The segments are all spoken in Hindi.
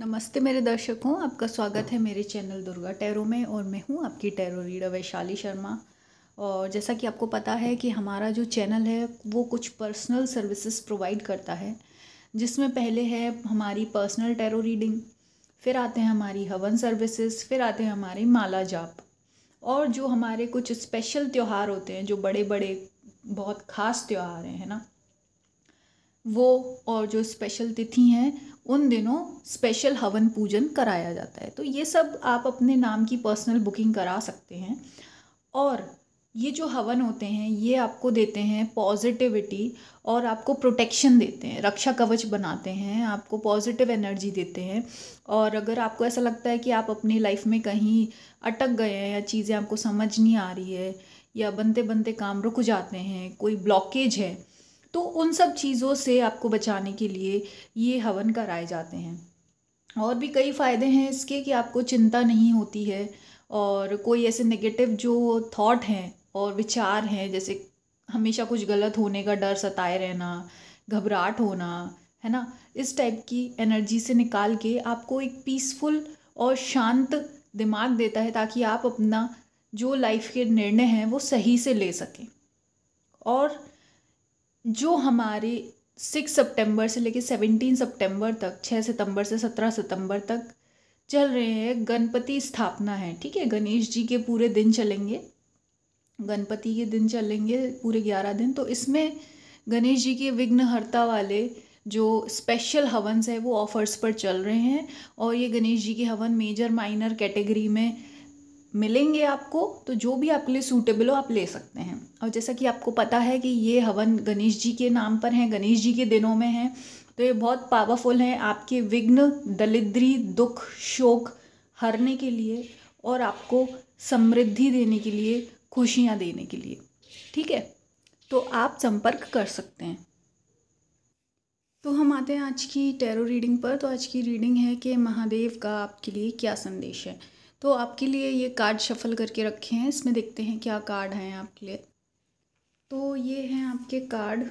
नमस्ते मेरे दर्शकों आपका स्वागत है मेरे चैनल दुर्गा टैरो में और मैं हूँ आपकी टैरो रीडर वैशाली शर्मा और जैसा कि आपको पता है कि हमारा जो चैनल है वो कुछ पर्सनल सर्विसेज प्रोवाइड करता है जिसमें पहले है हमारी पर्सनल टैरो रीडिंग फिर आते हैं हमारी हवन सर्विसेज फिर आते हैं हमारे माला जाप और जो हमारे कुछ स्पेशल त्यौहार होते हैं जो बड़े बड़े बहुत ख़ास त्यौहार हैं है ना वो और जो स्पेशल तिथि हैं उन दिनों स्पेशल हवन पूजन कराया जाता है तो ये सब आप अपने नाम की पर्सनल बुकिंग करा सकते हैं और ये जो हवन होते हैं ये आपको देते हैं पॉजिटिविटी और आपको प्रोटेक्शन देते हैं रक्षा कवच बनाते हैं आपको पॉजिटिव एनर्जी देते हैं और अगर आपको ऐसा लगता है कि आप अपनी लाइफ में कहीं अटक गए हैं या चीज़ें आपको समझ नहीं आ रही है या बनते बनते काम रुक जाते हैं कोई ब्लॉकेज है तो उन सब चीज़ों से आपको बचाने के लिए ये हवन कराए जाते हैं और भी कई फ़ायदे हैं इसके कि आपको चिंता नहीं होती है और कोई ऐसे नेगेटिव जो थॉट हैं और विचार हैं जैसे हमेशा कुछ गलत होने का डर सताए रहना घबराहट होना है ना इस टाइप की एनर्जी से निकाल के आपको एक पीसफुल और शांत दिमाग देता है ताकि आप अपना जो लाइफ के निर्णय हैं वो सही से ले सकें और जो हमारे सिक्स सितंबर से लेकर सेवनटीन सितंबर तक छः सितंबर से सत्रह सितंबर तक चल रहे हैं गणपति स्थापना है ठीक है गणेश जी के पूरे दिन चलेंगे गणपति के दिन चलेंगे पूरे ग्यारह दिन तो इसमें गणेश जी के विघ्नहर्ता वाले जो स्पेशल हवन्स है वो ऑफर्स पर चल रहे हैं और ये गणेश जी के हवन मेजर माइनर कैटेगरी में मिलेंगे आपको तो जो भी आपके लिए सूटेबल हो आप ले सकते हैं और जैसा कि आपको पता है कि ये हवन गणेश जी के नाम पर हैं गणेश जी के दिनों में हैं तो ये बहुत पावरफुल हैं आपके विघ्न दलिद्री दुख शोक हरने के लिए और आपको समृद्धि देने के लिए खुशियाँ देने के लिए ठीक है तो आप संपर्क कर सकते हैं तो हम आते हैं आज की टैरो रीडिंग पर तो आज की रीडिंग है कि महादेव का आपके लिए क्या संदेश है तो आपके लिए ये कार्ड शफल करके रखे हैं इसमें देखते हैं क्या कार्ड हैं आपके लिए तो ये हैं आपके कार्ड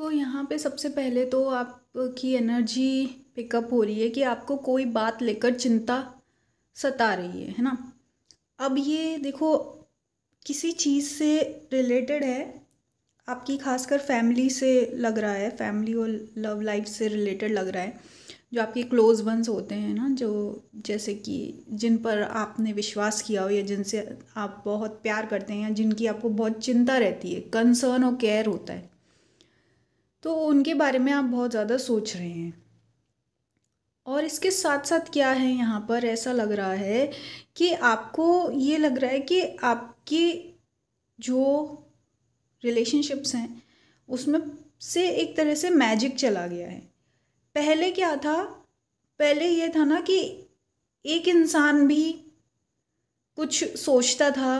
तो यहाँ पे सबसे पहले तो आपकी एनर्जी पिकअप हो रही है कि आपको कोई बात लेकर चिंता सता रही है है ना अब ये देखो किसी चीज़ से रिलेटेड है आपकी खासकर फैमिली से लग रहा है फैमिली और लव लाइफ से रिलेटेड लग रहा है जो आपके क्लोज़ वंस होते हैं ना जो जैसे कि जिन पर आपने विश्वास किया हो या जिनसे आप बहुत प्यार करते हैं या जिनकी आपको बहुत चिंता रहती है कंसर्न और केयर होता है तो उनके बारे में आप बहुत ज़्यादा सोच रहे हैं और इसके साथ साथ क्या है यहाँ पर ऐसा लग रहा है कि आपको ये लग रहा है कि आपकी जो रिलेशनशिप्स हैं उसमें से एक तरह से मैजिक चला गया है पहले क्या था पहले ये था ना कि एक इंसान भी कुछ सोचता था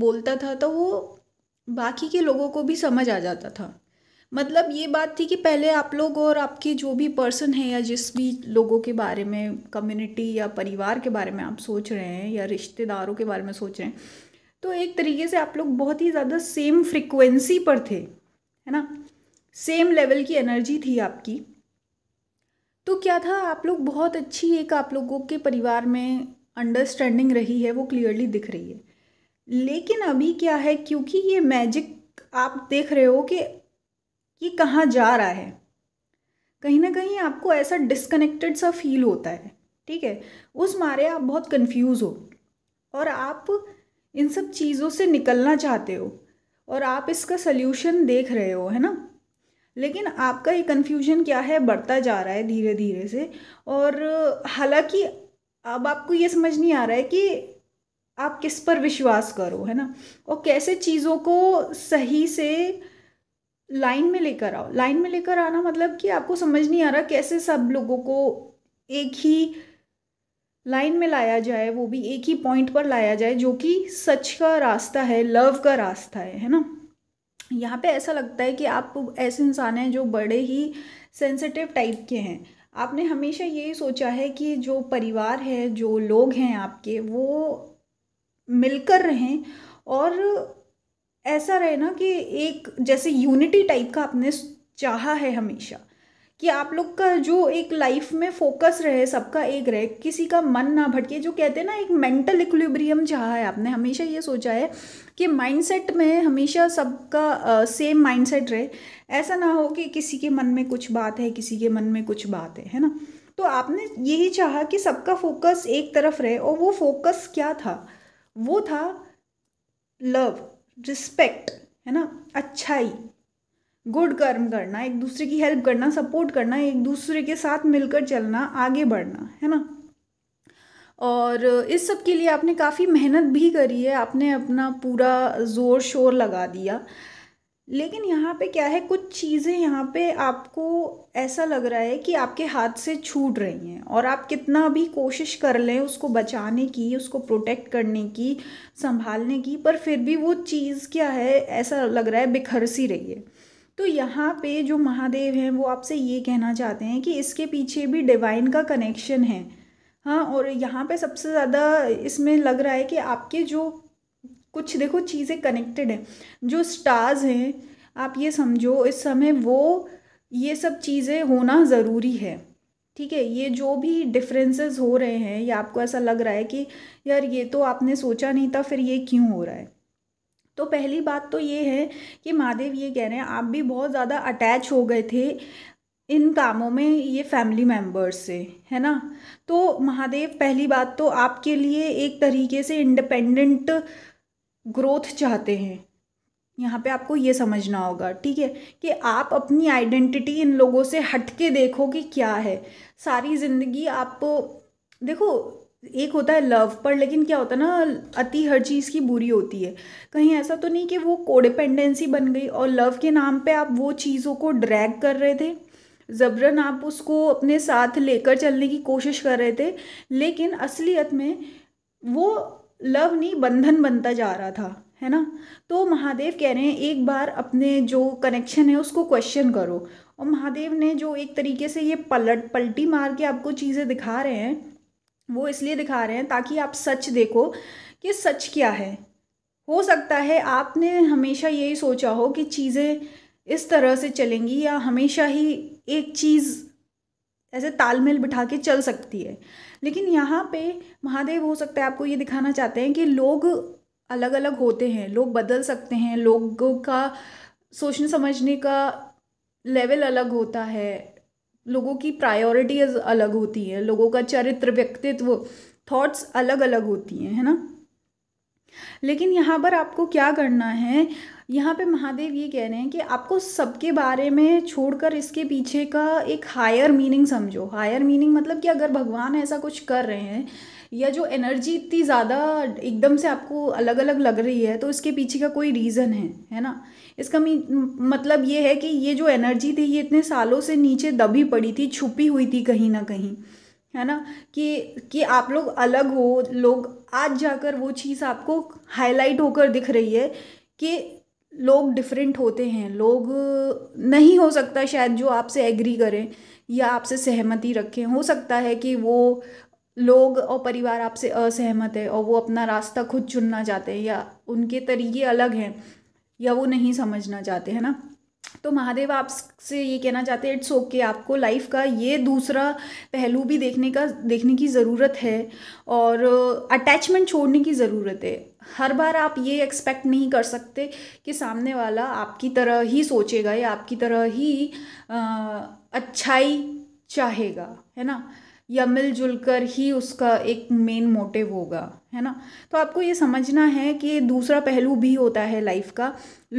बोलता था तो वो बाकी के लोगों को भी समझ आ जाता था मतलब ये बात थी कि पहले आप लोग और आपके जो भी पर्सन है या जिस भी लोगों के बारे में कम्युनिटी या परिवार के बारे में आप सोच रहे हैं या रिश्तेदारों के बारे में सोच रहे हैं तो एक तरीके से आप लोग बहुत ही ज़्यादा सेम फ्रिक्वेंसी पर थे है ना सेम लेवल की एनर्जी थी आपकी तो क्या था आप लोग बहुत अच्छी एक आप लोगों के परिवार में अंडरस्टैंडिंग रही है वो क्लियरली दिख रही है लेकिन अभी क्या है क्योंकि ये मैजिक आप देख रहे हो कि ये कहाँ जा रहा है कहीं ना कहीं आपको ऐसा डिस्कनेक्टेड सा फील होता है ठीक है उस मारे आप बहुत कंफ्यूज हो और आप इन सब चीज़ों से निकलना चाहते हो और आप इसका सल्यूशन देख रहे हो है ना लेकिन आपका ये कन्फ्यूजन क्या है बढ़ता जा रहा है धीरे धीरे से और हालांकि अब आपको ये समझ नहीं आ रहा है कि आप किस पर विश्वास करो है ना और कैसे चीज़ों को सही से लाइन में लेकर आओ लाइन में लेकर आना मतलब कि आपको समझ नहीं आ रहा कैसे सब लोगों को एक ही लाइन में लाया जाए वो भी एक ही पॉइंट पर लाया जाए जो कि सच का रास्ता है लव का रास्ता है है ना यहाँ पे ऐसा लगता है कि आप ऐसे इंसान हैं जो बड़े ही सेंसिटिव टाइप के हैं आपने हमेशा ये सोचा है कि जो परिवार है जो लोग हैं आपके वो मिलकर रहें और ऐसा रहे ना कि एक जैसे यूनिटी टाइप का आपने चाहा है हमेशा कि आप लोग का जो एक लाइफ में फोकस रहे सबका एक रहे किसी का मन ना भटके जो कहते हैं ना एक मेंटल इक्विलिब्रियम चाहा है आपने हमेशा ये सोचा है कि माइंडसेट में हमेशा सबका सेम माइंडसेट रहे ऐसा ना हो कि किसी के मन में कुछ बात है किसी के मन में कुछ बात है है ना तो आपने यही चाहा कि सबका फोकस एक तरफ रहे और वो फोकस क्या था वो था लव रिस्पेक्ट है ना अच्छाई गुड कर्म करना एक दूसरे की हेल्प करना सपोर्ट करना एक दूसरे के साथ मिलकर चलना आगे बढ़ना है ना और इस सब के लिए आपने काफ़ी मेहनत भी करी है आपने अपना पूरा ज़ोर शोर लगा दिया लेकिन यहाँ पे क्या है कुछ चीज़ें यहाँ पे आपको ऐसा लग रहा है कि आपके हाथ से छूट रही हैं और आप कितना भी कोशिश कर लें उसको बचाने की उसको प्रोटेक्ट करने की संभालने की पर फिर भी वो चीज़ क्या है ऐसा लग रहा है बिखर सी रही है तो यहाँ पे जो महादेव हैं वो आपसे ये कहना चाहते हैं कि इसके पीछे भी डिवाइन का कनेक्शन है हाँ और यहाँ पे सबसे ज़्यादा इसमें लग रहा है कि आपके जो कुछ देखो चीज़ें कनेक्टेड है जो स्टार्स हैं आप ये समझो इस समय वो ये सब चीज़ें होना ज़रूरी है ठीक है ये जो भी डिफरेंसेस हो रहे हैं या आपको ऐसा लग रहा है कि यार ये तो आपने सोचा नहीं था फिर ये क्यों हो रहा है तो पहली बात तो ये है कि महादेव ये कह रहे हैं आप भी बहुत ज़्यादा अटैच हो गए थे इन कामों में ये फैमिली मेम्बर्स से है ना तो महादेव पहली बात तो आपके लिए एक तरीके से इंडिपेंडेंट ग्रोथ चाहते हैं यहाँ पे आपको ये समझना होगा ठीक है कि आप अपनी आइडेंटिटी इन लोगों से हट के देखो कि क्या है सारी ज़िंदगी आप देखो एक होता है लव पर लेकिन क्या होता है ना अति हर चीज़ की बुरी होती है कहीं ऐसा तो नहीं कि वो कोडिपेंडेंसी बन गई और लव के नाम पे आप वो चीज़ों को ड्रैग कर रहे थे ज़बरन आप उसको अपने साथ लेकर चलने की कोशिश कर रहे थे लेकिन असलियत में वो लव नहीं बंधन बनता जा रहा था है ना तो महादेव कह रहे हैं एक बार अपने जो कनेक्शन है उसको क्वेश्चन करो और महादेव ने जो एक तरीके से ये पलट पलटी मार के आपको चीज़ें दिखा रहे हैं वो इसलिए दिखा रहे हैं ताकि आप सच देखो कि सच क्या है हो सकता है आपने हमेशा यही सोचा हो कि चीज़ें इस तरह से चलेंगी या हमेशा ही एक चीज़ ऐसे तालमेल बिठा के चल सकती है लेकिन यहाँ पे महादेव हो सकता है आपको ये दिखाना चाहते हैं कि लोग अलग अलग होते हैं लोग बदल सकते हैं लोगों का सोचने समझने का लेवल अलग होता है लोगों की प्रायोरिटीज़ अलग होती हैं लोगों का चरित्र व्यक्तित्व थॉट्स अलग अलग होती हैं है ना लेकिन यहाँ पर आपको क्या करना है यहाँ पे महादेव ये कह रहे हैं कि आपको सबके बारे में छोड़कर इसके पीछे का एक हायर मीनिंग समझो हायर मीनिंग मतलब कि अगर भगवान ऐसा कुछ कर रहे हैं या जो एनर्जी इतनी ज़्यादा एकदम से आपको अलग अलग लग रही है तो इसके पीछे का कोई रीज़न है है ना इसका मतलब ये है कि ये जो एनर्जी थी ये इतने सालों से नीचे दबी पड़ी थी छुपी हुई थी कहीं ना कहीं है ना कि कि आप लोग अलग हो लोग आज जाकर वो चीज़ आपको हाईलाइट होकर दिख रही है कि लोग डिफरेंट होते हैं लोग नहीं हो सकता शायद जो आपसे एग्री करें या आपसे सहमति रखें हो सकता है कि वो लोग और परिवार आपसे असहमत है और वो अपना रास्ता खुद चुनना चाहते हैं या उनके तरीके अलग हैं या वो नहीं समझना चाहते हैं ना तो महादेव आपसे ये कहना चाहते हैं इट्स ओके आपको लाइफ का ये दूसरा पहलू भी देखने का देखने की ज़रूरत है और अटैचमेंट uh, छोड़ने की ज़रूरत है हर बार आप ये एक्सपेक्ट नहीं कर सकते कि सामने वाला आपकी तरह ही सोचेगा या आपकी तरह ही आ, uh, अच्छाई चाहेगा है ना या मिलजुल कर ही उसका एक मेन मोटिव होगा है ना तो आपको ये समझना है कि दूसरा पहलू भी होता है लाइफ का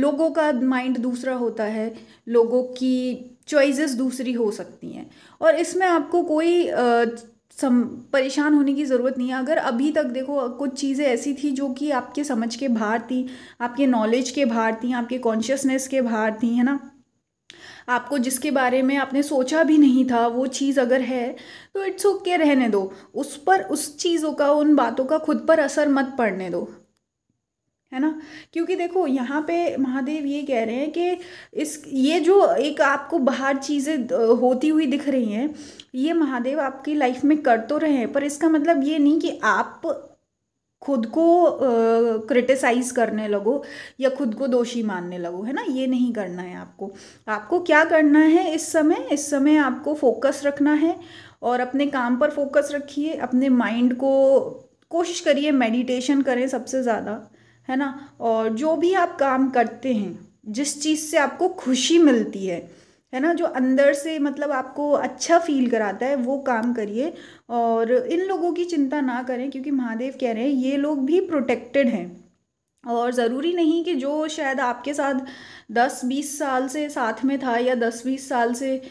लोगों का माइंड दूसरा होता है लोगों की चॉइसेस दूसरी हो सकती हैं और इसमें आपको कोई आ, सम परेशान होने की ज़रूरत नहीं है अगर अभी तक देखो कुछ चीज़ें ऐसी थी जो कि आपके समझ के बाहर थी आपके नॉलेज के बाहर थी आपके कॉन्शियसनेस के बाहर थी है ना आपको जिसके बारे में आपने सोचा भी नहीं था वो चीज़ अगर है तो इट्स ओके okay रहने दो उस पर उस चीज़ों का उन बातों का खुद पर असर मत पड़ने दो है ना क्योंकि देखो यहाँ पे महादेव ये कह रहे हैं कि इस ये जो एक आपको बाहर चीज़ें होती हुई दिख रही हैं ये महादेव आपकी लाइफ में कर तो रहे हैं पर इसका मतलब ये नहीं कि आप खुद को क्रिटिसाइज uh, करने लगो या खुद को दोषी मानने लगो है ना ये नहीं करना है आपको आपको क्या करना है इस समय इस समय आपको फोकस रखना है और अपने काम पर फोकस रखिए अपने माइंड को कोशिश करिए मेडिटेशन करें सबसे ज़्यादा है ना और जो भी आप काम करते हैं जिस चीज़ से आपको खुशी मिलती है है ना जो अंदर से मतलब आपको अच्छा फील कराता है वो काम करिए और इन लोगों की चिंता ना करें क्योंकि महादेव कह रहे हैं ये लोग भी प्रोटेक्टेड हैं और ज़रूरी नहीं कि जो शायद आपके साथ दस बीस साल से साथ में था या दस बीस साल से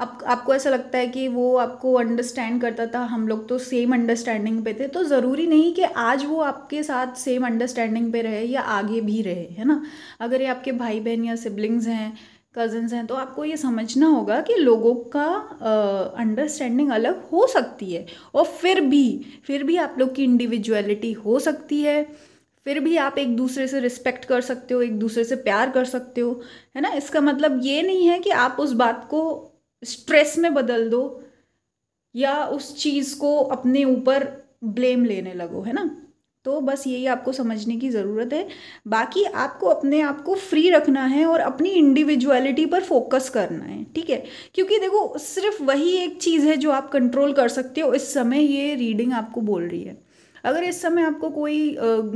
आप आपको ऐसा लगता है कि वो आपको अंडरस्टैंड करता था हम लोग तो सेम अंडरस्टैंडिंग पे थे तो ज़रूरी नहीं कि आज वो आपके साथ सेम अंडरस्टैंडिंग पे रहे या आगे भी रहे है ना अगर ये आपके भाई बहन या सिबलिंग्स हैं कज़न्स हैं तो आपको ये समझना होगा कि लोगों का अंडरस्टैंडिंग अलग हो सकती है और फिर भी फिर भी आप लोग की इंडिविजुअलिटी हो सकती है फिर भी आप एक दूसरे से रिस्पेक्ट कर सकते हो एक दूसरे से प्यार कर सकते हो है ना इसका मतलब ये नहीं है कि आप उस बात को स्ट्रेस में बदल दो या उस चीज़ को अपने ऊपर ब्लेम लेने लगो है ना तो बस यही आपको समझने की ज़रूरत है बाकी आपको अपने आप को फ्री रखना है और अपनी इंडिविजुअलिटी पर फोकस करना है ठीक है क्योंकि देखो सिर्फ वही एक चीज़ है जो आप कंट्रोल कर सकते हो इस समय ये रीडिंग आपको बोल रही है अगर इस समय आपको कोई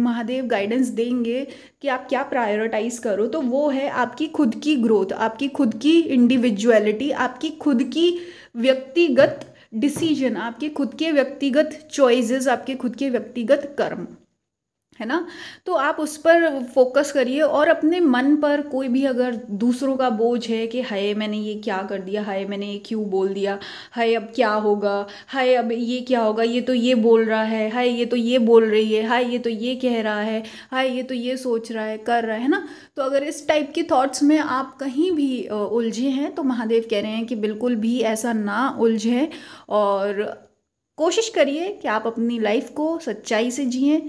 महादेव गाइडेंस देंगे कि आप क्या प्रायोरिटाइज करो तो वो है आपकी खुद की ग्रोथ आपकी खुद की इंडिविजुअलिटी आपकी खुद की व्यक्तिगत डिसीजन आपके खुद के व्यक्तिगत चॉइसेस आपके खुद के व्यक्तिगत कर्म है ना तो आप उस पर फोकस करिए और अपने मन पर कोई भी अगर दूसरों का बोझ है कि हाय मैंने ये क्या कर दिया हाय मैंने ये क्यों बोल दिया हाय अब क्या होगा हाय अब ये क्या होगा ये तो ये बोल रहा है हाय ये तो ये बोल रही है हाय ये तो ये कह रहा है हाय ये तो ये सोच रहा है कर रहा है ना तो अगर इस टाइप के थाट्स में आप कहीं भी उलझे हैं तो महादेव कह रहे हैं कि बिल्कुल भी ऐसा ना उलझे और कोशिश करिए कि आप अपनी लाइफ को सच्चाई से जिएँ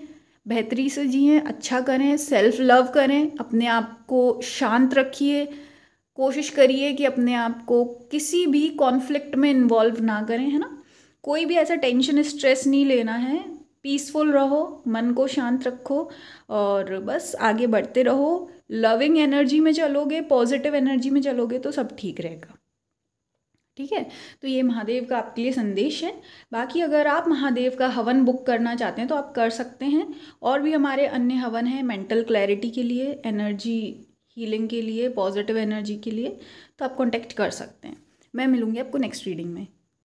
बेहतरी से जिए अच्छा करें सेल्फ लव करें अपने आप को शांत रखिए कोशिश करिए कि अपने आप को किसी भी कॉन्फ्लिक्ट में इन्वॉल्व ना करें है ना कोई भी ऐसा टेंशन स्ट्रेस नहीं लेना है पीसफुल रहो मन को शांत रखो और बस आगे बढ़ते रहो लविंग एनर्जी में चलोगे पॉजिटिव एनर्जी में चलोगे तो सब ठीक रहेगा ठीक है तो ये महादेव का आपके लिए संदेश है बाकी अगर आप महादेव का हवन बुक करना चाहते हैं तो आप कर सकते हैं और भी हमारे अन्य हवन हैं मेंटल क्लैरिटी के लिए एनर्जी हीलिंग के लिए पॉजिटिव एनर्जी के लिए तो आप कॉन्टैक्ट कर सकते हैं मैं मिलूँगी आपको नेक्स्ट रीडिंग में